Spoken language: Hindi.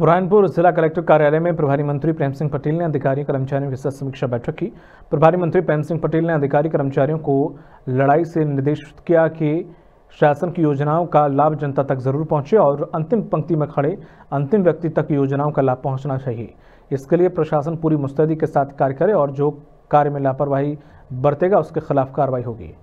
बुरहानपुर जिला कलेक्टर कार्यालय में प्रभारी मंत्री प्रेम सिंह पटेल ने अधिकारी कर्मचारियों के साथ समीक्षा बैठक की प्रभारी मंत्री प्रेम सिंह पटेल ने अधिकारी कर्मचारियों को लड़ाई से निर्देशित किया कि शासन की योजनाओं का लाभ जनता तक जरूर पहुंचे और अंतिम पंक्ति में खड़े अंतिम व्यक्ति तक योजनाओं का लाभ पहुंचना चाहिए इसके लिए प्रशासन पूरी मुस्तैदी के साथ कार्य करे और जो कार्य में लापरवाही बरतेगा उसके खिलाफ कार्रवाई होगी